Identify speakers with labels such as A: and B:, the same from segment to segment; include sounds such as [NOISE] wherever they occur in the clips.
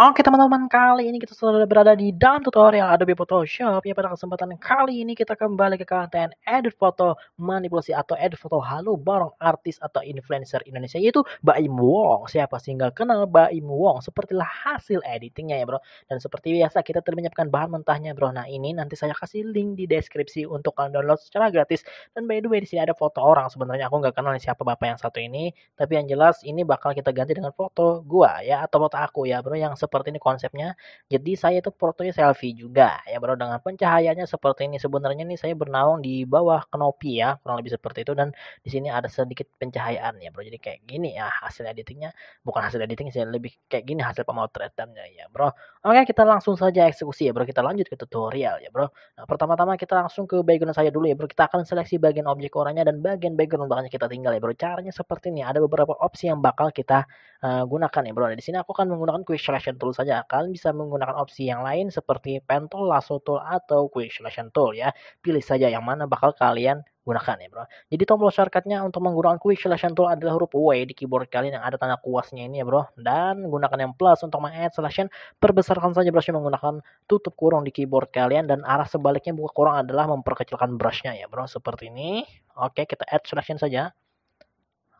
A: Oke teman-teman, kali ini kita sudah berada di dalam tutorial Adobe Photoshop. Ya pada kesempatan kali ini kita kembali ke konten edit foto manipulasi atau edit foto halo bareng artis atau influencer Indonesia yaitu Baim Wong. Siapa sih nggak kenal Baim Wong? Sepertilah hasil editingnya ya bro. Dan seperti biasa kita telah bahan mentahnya bro. Nah ini nanti saya kasih link di deskripsi untuk kalian download secara gratis. Dan by the way di sini ada foto orang. Sebenarnya aku nggak kenal siapa bapak yang satu ini. Tapi yang jelas ini bakal kita ganti dengan foto gua ya atau foto aku ya bro yang seperti ini konsepnya. Jadi saya itu fotonya selfie juga ya bro dengan pencahayaannya seperti ini. Sebenarnya ini saya bernaung di bawah kanopi ya kurang lebih seperti itu dan di sini ada sedikit pencahayaan ya bro. Jadi kayak gini ya hasil editingnya bukan hasil editing saya lebih kayak gini hasil pemotretannya ya bro. Oke kita langsung saja eksekusi ya bro. Kita lanjut ke tutorial ya bro. Nah, pertama-tama kita langsung ke background saya dulu ya bro. Kita akan seleksi bagian objek orangnya dan bagian background belakangnya kita tinggal ya bro. Caranya seperti ini ada beberapa opsi yang bakal kita Eh, gunakan ya bro. di sini aku akan menggunakan quick selection tool saja. Kalian bisa menggunakan opsi yang lain seperti pen tool, lasso tool atau quick selection tool ya. Pilih saja yang mana bakal kalian gunakan ya bro. Jadi tombol shortcutnya untuk menggunakan quick selection tool adalah huruf W di keyboard kalian yang ada tanda kuasnya ini ya bro. Dan gunakan yang plus untuk mengedit add selection. Perbesarkan saja brushnya menggunakan tutup kurung di keyboard kalian dan arah sebaliknya buka kurung adalah memperkecilkan brushnya ya bro. Seperti ini. Oke kita add selection saja.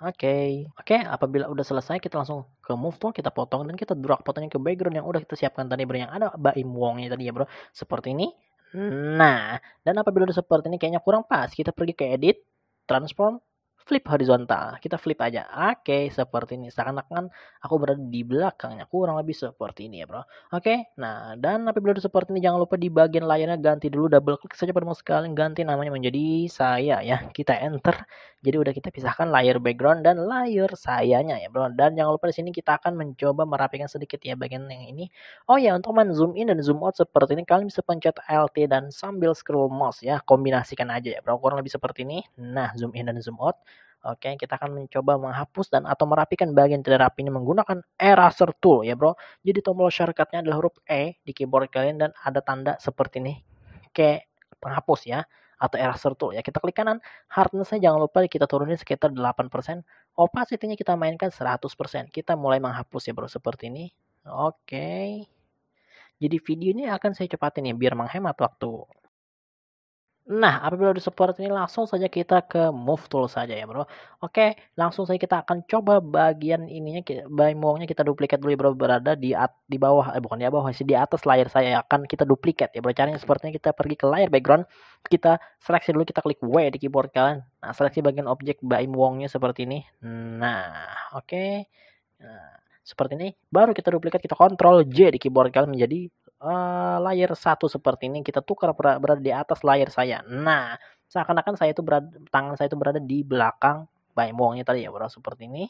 A: Oke, okay. oke. Okay, apabila udah selesai, kita langsung ke move tool, kita potong dan kita drag fotonya ke background yang udah kita siapkan tadi bro yang ada Baim Wongnya tadi ya bro. Seperti ini. Nah, dan apabila udah seperti ini kayaknya kurang pas, kita pergi ke edit, transform, flip horizontal. Kita flip aja. Oke, okay, seperti ini. Seakan-akan kan aku berada di belakangnya. Kurang lebih seperti ini ya, bro. Oke, okay? nah dan tapi berada seperti ini. Jangan lupa di bagian layarnya ganti dulu. Double klik saja pada mouse kalian. Ganti namanya menjadi saya ya. Kita enter. Jadi udah kita pisahkan layer background dan layer sayanya ya, bro. Dan jangan lupa di sini kita akan mencoba merapikan sedikit ya bagian yang ini. Oh ya, untuk men zoom in dan zoom out seperti ini, kalian bisa pencet LT dan sambil scroll mouse ya. Kombinasikan aja ya, bro. Kurang lebih seperti ini. Nah, zoom in dan zoom out. Oke, kita akan mencoba menghapus dan atau merapikan bagian tidak ini menggunakan eraser tool ya bro. Jadi tombol shortcutnya adalah huruf E di keyboard kalian dan ada tanda seperti ini. Oke, penghapus ya atau eraser tool ya. Kita klik kanan, hardnessnya jangan lupa kita turunin sekitar 8%. Opacity-nya kita mainkan 100%. Kita mulai menghapus ya bro seperti ini. Oke. Jadi video ini akan saya cepatin ya biar menghemat waktu. Nah, apabila udah support ini langsung saja kita ke move tool saja ya, Bro. Oke, langsung saja kita akan coba bagian ininya bymo-nya kita duplikat dulu ya, Bro, berada di at, di bawah eh bukan di bawah masih di atas layar saya akan kita duplikat ya, Bro. Caranya ini kita pergi ke layar background, kita seleksi dulu kita klik W di keyboard kalian. Nah, seleksi bagian objek bymo-nya seperti ini. Nah, oke. Nah, seperti ini, baru kita duplikat kita kontrol J di keyboard kalian menjadi Eh, layar satu seperti ini kita tukar berada di atas layar saya. Nah, seakan-akan saya itu berada, tangan saya itu berada di belakang baimongnya tadi ya, bro. seperti ini.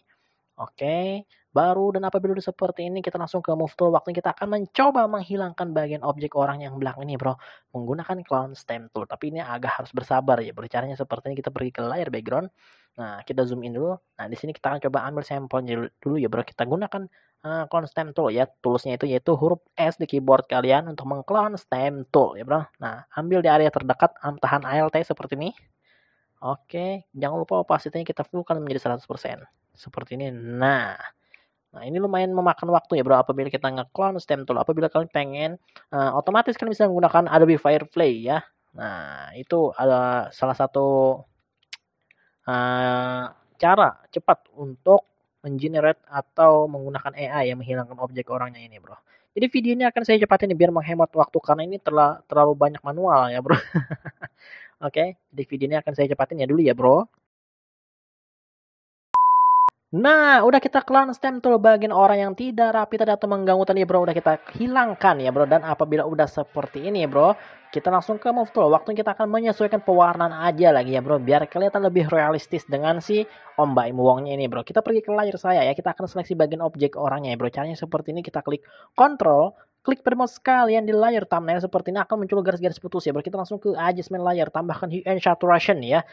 A: Oke, okay. baru dan apabila udah seperti ini kita langsung ke move tool. Waktu kita akan mencoba menghilangkan bagian objek orang yang belakang ini, bro, menggunakan clone stamp tool. Tapi ini agak harus bersabar ya. Caranya seperti ini kita pergi ke layar background, Nah, kita zoom in dulu. Nah, di sini kita akan coba ambil sampel dulu ya, bro. Kita gunakan uh, clone stem tool ya. Toolsnya itu yaitu huruf S di keyboard kalian untuk mengclone stem tool ya, bro. Nah, ambil di area terdekat, tahan ALT ya, seperti ini. Oke, jangan lupa opacity-nya kita fullkan menjadi 100%. Seperti ini. Nah, Nah, ini lumayan memakan waktu ya, bro. Apabila kita nge-clone stem tool, apabila kalian pengen, uh, otomatis kalian bisa menggunakan Adobe Firefly ya. Nah, itu ada salah satu Eh, cara cepat untuk mengenerate atau menggunakan AI yang menghilangkan objek orangnya ini, bro. Jadi video ini akan saya cepatin nih, biar menghemat waktu karena ini terla terlalu banyak manual ya, bro. [LAUGHS] Oke, okay? jadi video ini akan saya cepatin ya dulu ya, bro. Nah, udah kita clear stem tool bagian orang yang tidak rapi tadi atau mengganggu tadi, bro. Udah kita hilangkan ya, bro. Dan apabila udah seperti ini, ya bro, kita langsung ke move tool. Waktu kita akan menyesuaikan pewarnaan aja lagi ya, bro. Biar kelihatan lebih realistis dengan si ombak imuangnya ini, bro. Kita pergi ke layar saya ya. Kita akan seleksi bagian objek orangnya ya, bro. Caranya seperti ini. Kita klik Control, klik pada mouse kalian di layar thumbnail seperti ini akan muncul garis-garis putus ya. Bro, kita langsung ke adjustment layer, tambahkan hue and saturation ya.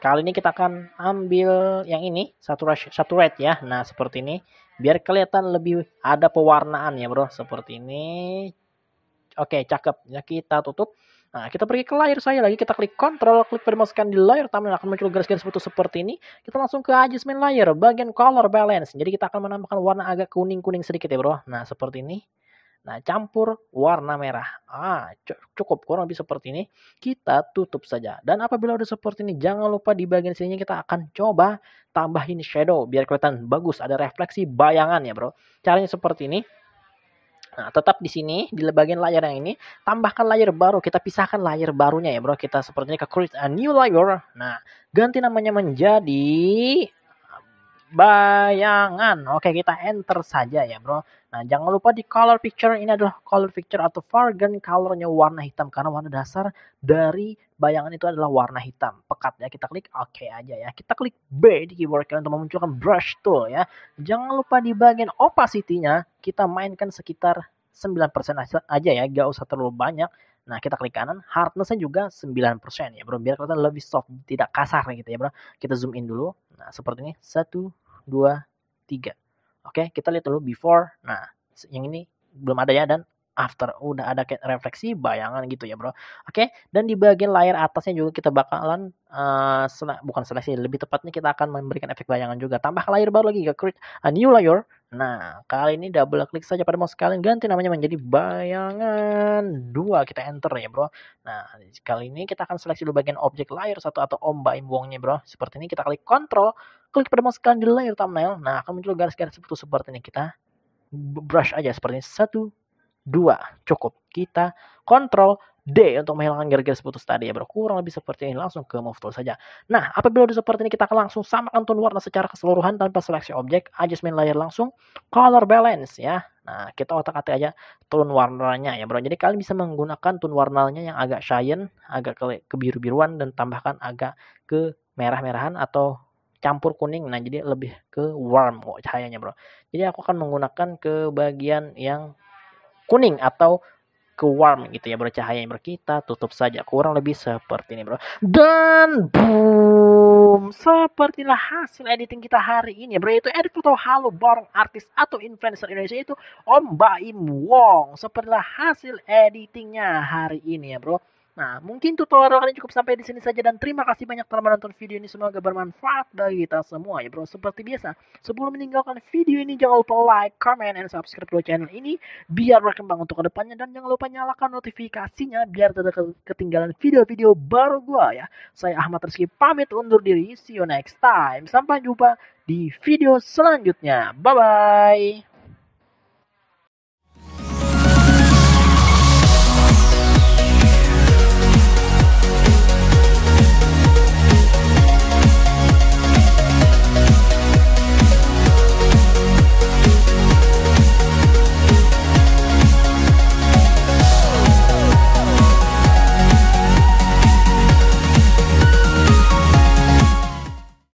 A: Kali ini kita akan ambil yang ini, satu satu red ya. Nah, seperti ini. Biar kelihatan lebih ada pewarnaan ya, bro. Seperti ini. Oke, cakep. Ya, kita tutup. Nah, kita pergi ke layar saya lagi. Kita klik Control, klik permasukan di layer Tampil akan muncul garis-garis putih seperti ini. Kita langsung ke adjustment layer, bagian color balance. Jadi kita akan menambahkan warna agak kuning-kuning sedikit ya, bro. Nah, seperti ini. Nah, campur warna merah. Ah, cukup kurang lebih seperti ini. Kita tutup saja. Dan apabila udah seperti ini, jangan lupa di bagian sini kita akan coba tambahin shadow biar kelihatan bagus, ada refleksi bayangan ya, Bro. Caranya seperti ini. Nah, tetap di sini di bagian layar yang ini tambahkan layar baru. Kita pisahkan layar barunya ya, Bro. Kita sepertinya ke create a new layer. Nah, ganti namanya menjadi bayangan. Oke, kita enter saja ya, Bro. Nah, jangan lupa di color picture ini adalah color picture atau foreground colornya warna hitam karena warna dasar dari bayangan itu adalah warna hitam. Pekat ya, kita klik oke okay aja ya. Kita klik B di keyboard kalian untuk memunculkan brush tool ya. Jangan lupa di bagian opacity-nya kita mainkan sekitar 9% aja ya, gak usah terlalu banyak. Nah, kita klik kanan, hardness-nya juga 9% ya, Bro. Biar kelihatan lebih soft, tidak kasar gitu ya, Bro. Kita zoom in dulu. Nah, seperti ini. 1 2, 3. Oke, kita lihat dulu before. Nah, yang ini belum ada ya dan after udah ada kayak refleksi bayangan gitu ya bro oke dan di bagian layar atasnya juga kita bakalan uh, sele bukan seleksi lebih tepatnya kita akan memberikan efek bayangan juga tambah layar baru lagi ke create a new layer Nah, kali ini double klik saja pada mouse kalian, ganti namanya menjadi bayangan dua Kita enter ya, Bro. Nah, kali ini kita akan seleksi dulu bagian objek layar satu atau ombak buangnya Bro. Seperti ini kita klik control, klik pada mouse kalian di layar thumbnail. Nah, akan muncul garis-garis seperti seperti ini. Kita brush aja seperti ini. 1 2 cukup. Kita kontrol D untuk menghilangkan garis-garis putus tadi ya bro. Kurang lebih seperti ini langsung ke move tool saja. Nah, apabila udah seperti ini kita akan langsung samakan tone warna secara keseluruhan tanpa seleksi objek, adjustment layer langsung, color balance ya. Nah, kita otak-atik aja tone warnanya ya bro. Jadi kalian bisa menggunakan tone warnanya yang agak cyan, agak ke kebiru-biruan dan tambahkan agak ke merah-merahan atau campur kuning. Nah, jadi lebih ke warm kok cahayanya, Bro. Jadi aku akan menggunakan ke bagian yang kuning atau ke warm gitu ya bro cahaya yang berkita tutup saja kurang lebih seperti ini bro dan boom sepertilah hasil editing kita hari ini bro itu edit foto halo bareng artis atau influencer Indonesia itu Om Baim Wong sepertilah hasil editingnya hari ini ya bro Nah, mungkin tutorial kali ini cukup sampai di sini saja dan terima kasih banyak telah menonton video ini. Semoga bermanfaat bagi kita semua ya bro. Seperti biasa, sebelum meninggalkan video ini jangan lupa like, comment, and subscribe ke channel ini biar berkembang untuk kedepannya dan jangan lupa nyalakan notifikasinya biar tidak ketinggalan video-video baru gua ya. Saya Ahmad Rizky pamit undur diri. See you next time. Sampai jumpa di video selanjutnya. Bye bye.